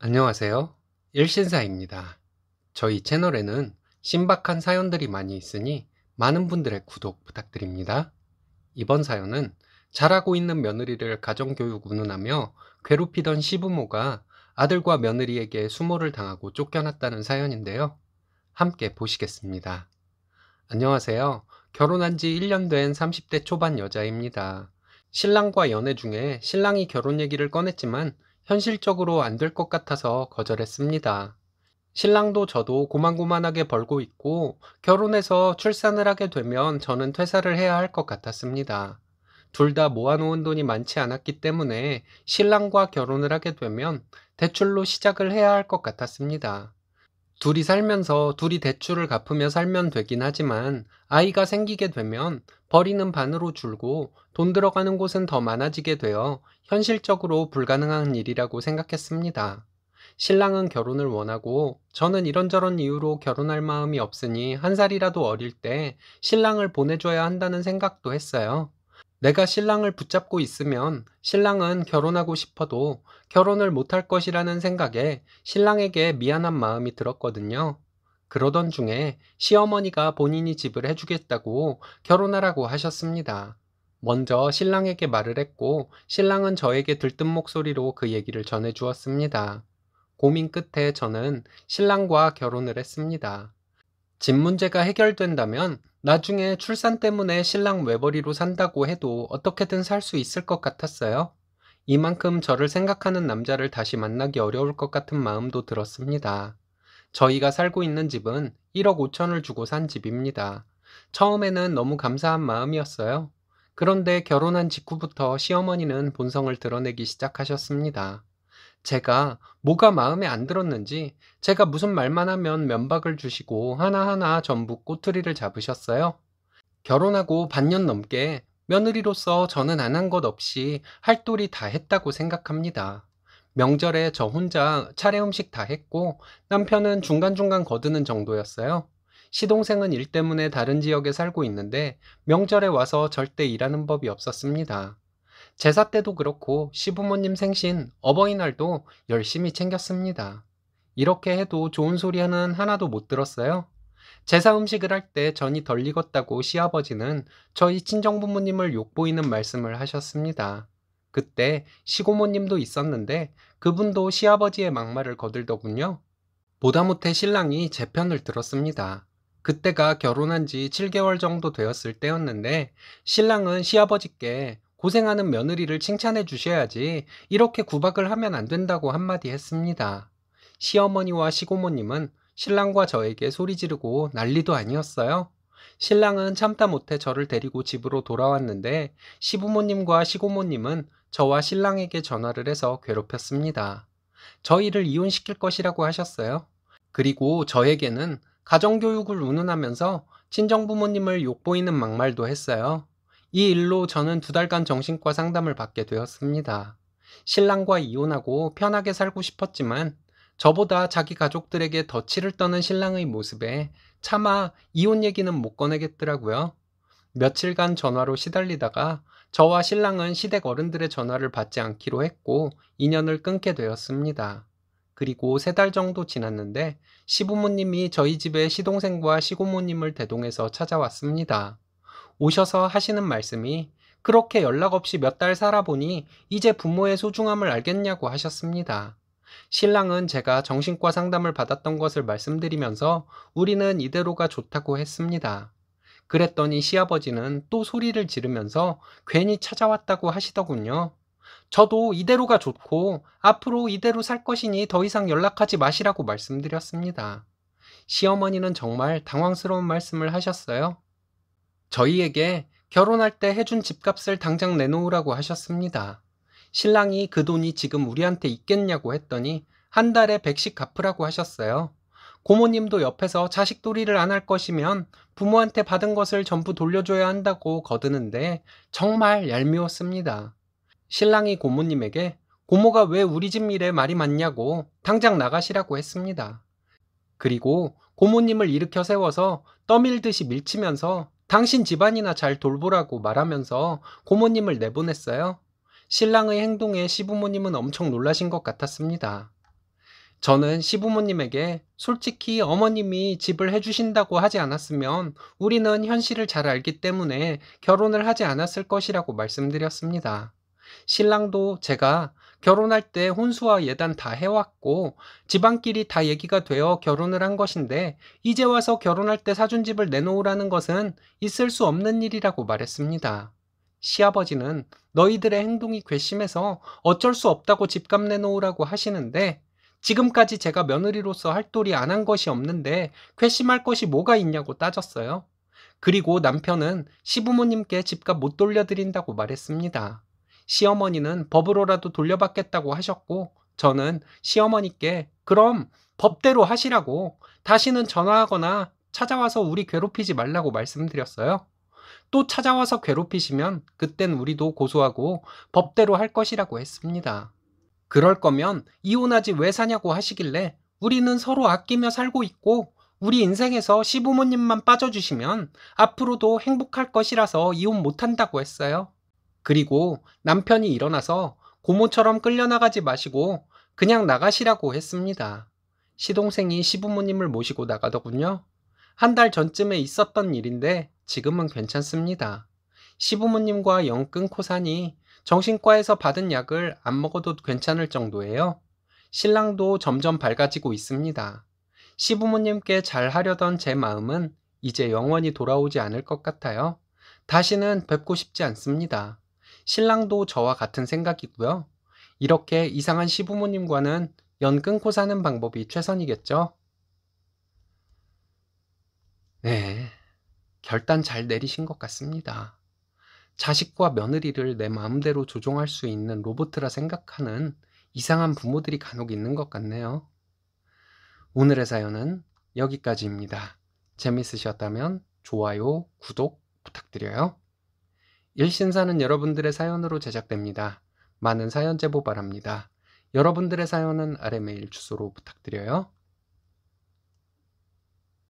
안녕하세요. 일신사입니다. 저희 채널에는 신박한 사연들이 많이 있으니 많은 분들의 구독 부탁드립니다. 이번 사연은 잘하고 있는 며느리를 가정교육 운운하며 괴롭히던 시부모가 아들과 며느리에게 수모를 당하고 쫓겨났다는 사연인데요. 함께 보시겠습니다. 안녕하세요. 결혼한 지 1년 된 30대 초반 여자입니다. 신랑과 연애 중에 신랑이 결혼 얘기를 꺼냈지만 현실적으로 안 될 것 같아서 거절했습니다. 신랑도 저도 고만고만하게 벌고 있고 결혼해서 출산을 하게 되면 저는 퇴사를 해야 할 것 같았습니다. 둘 다 모아놓은 돈이 많지 않았기 때문에 신랑과 결혼을 하게 되면 대출로 시작을 해야 할 것 같았습니다. 둘이 살면서 둘이 대출을 갚으며 살면 되긴 하지만 아이가 생기게 되면 버리는 반으로 줄고 돈 들어가는 곳은 더 많아지게 되어 현실적으로 불가능한 일이라고 생각했습니다. 신랑은 결혼을 원하고 저는 이런저런 이유로 결혼할 마음이 없으니 한 살이라도 어릴 때 신랑을 보내줘야 한다는 생각도 했어요. 내가 신랑을 붙잡고 있으면 신랑은 결혼하고 싶어도 결혼을 못할 것이라는 생각에 신랑에게 미안한 마음이 들었거든요. 그러던 중에 시어머니가 본인이 집을 해주겠다고 결혼하라고 하셨습니다. 먼저 신랑에게 말을 했고 신랑은 저에게 들뜬 목소리로 그 얘기를 전해 주었습니다. 고민 끝에 저는 신랑과 결혼을 했습니다. 집 문제가 해결된다면 나중에 출산 때문에 신랑 외벌이로 산다고 해도 어떻게든 살 수 있을 것 같았어요. 이만큼 저를 생각하는 남자를 다시 만나기 어려울 것 같은 마음도 들었습니다. 저희가 살고 있는 집은 1억 5천을 주고 산 집입니다. 처음에는 너무 감사한 마음이었어요. 그런데 결혼한 직후부터 시어머니는 본성을 드러내기 시작하셨습니다. 제가 뭐가 마음에 안 들었는지 제가 무슨 말만 하면 면박을 주시고 하나하나 전부 꼬투리를 잡으셨어요. 결혼하고 반년 넘게 며느리로서 저는 안 한 것 없이 할도이다 했다고 생각합니다. 명절에 저 혼자 차례 음식 다 했고 남편은 중간중간 거드는 정도였어요. 시동생은 일 때문에 다른 지역에 살고 있는데 명절에 와서 절대 일하는 법이 없었습니다. 제사 때도 그렇고 시부모님 생신, 어버이날도 열심히 챙겼습니다. 이렇게 해도 좋은 소리 하나는 하나도 못 들었어요. 제사 음식을 할 때 전이 덜 익었다고 시아버지는 저희 친정부모님을 욕보이는 말씀을 하셨습니다. 그때 시고모님도 있었는데 그분도 시아버지의 막말을 거들더군요. 보다 못해 신랑이 제 편을 들었습니다. 그때가 결혼한 지 7개월 정도 되었을 때였는데 신랑은 시아버지께 고생하는 며느리를 칭찬해 주셔야지 이렇게 구박을 하면 안 된다고 한마디 했습니다. 시어머니와 시고모님은 신랑과 저에게 소리 지르고 난리도 아니었어요. 신랑은 참다 못해 저를 데리고 집으로 돌아왔는데 시부모님과 시고모님은 저와 신랑에게 전화를 해서 괴롭혔습니다. 저희를 이혼시킬 것이라고 하셨어요. 그리고 저에게는 가정교육을 운운하면서 친정부모님을 욕보이는 막말도 했어요. 이 일로 저는 두 달간 정신과 상담을 받게 되었습니다. 신랑과 이혼하고 편하게 살고 싶었지만 저보다 자기 가족들에게 덧칠을 떠는 신랑의 모습에 차마 이혼 얘기는 못 꺼내겠더라고요. 며칠간 전화로 시달리다가 저와 신랑은 시댁 어른들의 전화를 받지 않기로 했고 인연을 끊게 되었습니다. 그리고 세 달 정도 지났는데 시부모님이 저희 집에 시동생과 시고모님을 대동해서 찾아왔습니다. 오셔서 하시는 말씀이 그렇게 연락 없이 몇 달 살아보니 이제 부모의 소중함을 알겠냐고 하셨습니다. 신랑은 제가 정신과 상담을 받았던 것을 말씀드리면서 우리는 이대로가 좋다고 했습니다. 그랬더니 시아버지는 또 소리를 지르면서 괜히 찾아왔다고 하시더군요. 저도 이대로가 좋고 앞으로 이대로 살 것이니 더 이상 연락하지 마시라고 말씀드렸습니다. 시어머니는 정말 당황스러운 말씀을 하셨어요. 저희에게 결혼할 때 해준 집값을 당장 내놓으라고 하셨습니다. 신랑이 그 돈이 지금 우리한테 있겠냐고 했더니 한 달에 백씩 갚으라고 하셨어요. 고모님도 옆에서 자식 도리를 안 할 것이면 부모한테 받은 것을 전부 돌려줘야 한다고 거드는데 정말 얄미웠습니다. 신랑이 고모님에게 고모가 왜 우리 집 일에 말이 맞냐고 당장 나가시라고 했습니다. 그리고 고모님을 일으켜 세워서 떠밀듯이 밀치면서 당신 집안이나 잘 돌보라고 말하면서 고모님을 내보냈어요. 신랑의 행동에 시부모님은 엄청 놀라신 것 같았습니다. 저는 시부모님에게 솔직히 어머님이 집을 해주신다고 하지 않았으면 우리는 현실을 잘 알기 때문에 결혼을 하지 않았을 것이라고 말씀드렸습니다. 신랑도 제가 결혼할 때 혼수와 예단 다 해왔고 집안끼리 다 얘기가 되어 결혼을 한 것인데 이제 와서 결혼할 때 사준 집을 내놓으라는 것은 있을 수 없는 일이라고 말했습니다. 시아버지는 너희들의 행동이 괘씸해서 어쩔 수 없다고 집값 내놓으라고 하시는데 지금까지 제가 며느리로서 할 도리 안 한 것이 없는데 괘씸할 것이 뭐가 있냐고 따졌어요. 그리고 남편은 시부모님께 집값 못 돌려드린다고 말했습니다. 시어머니는 법으로라도 돌려받겠다고 하셨고 저는 시어머니께 그럼 법대로 하시라고 다시는 전화하거나 찾아와서 우리 괴롭히지 말라고 말씀드렸어요. 또 찾아와서 괴롭히시면 그땐 우리도 고소하고 법대로 할 것이라고 했습니다. 그럴 거면 이혼하지 왜 사냐고 하시길래 우리는 서로 아끼며 살고 있고 우리 인생에서 시부모님만 빠져주시면 앞으로도 행복할 것이라서 이혼 못한다고 했어요. 그리고 남편이 일어나서 고모처럼 끌려나가지 마시고 그냥 나가시라고 했습니다. 시동생이 시부모님을 모시고 나가더군요. 한 달 전쯤에 있었던 일인데 지금은 괜찮습니다. 시부모님과 영 끊고 사니 정신과에서 받은 약을 안 먹어도 괜찮을 정도예요. 신랑도 점점 밝아지고 있습니다. 시부모님께 잘 하려던 제 마음은 이제 영원히 돌아오지 않을 것 같아요. 다시는 뵙고 싶지 않습니다. 신랑도 저와 같은 생각이고요. 이렇게 이상한 시부모님과는 연 끊고 사는 방법이 최선이겠죠? 네, 결단 잘 내리신 것 같습니다. 자식과 며느리를 내 마음대로 조종할 수 있는 로보트라 생각하는 이상한 부모들이 간혹 있는 것 같네요. 오늘의 사연은 여기까지입니다. 재밌으셨다면 좋아요, 구독 부탁드려요. 일신사는 여러분들의 사연으로 제작됩니다. 많은 사연 제보 바랍니다. 여러분들의 사연은 아래 메일 주소로 부탁드려요.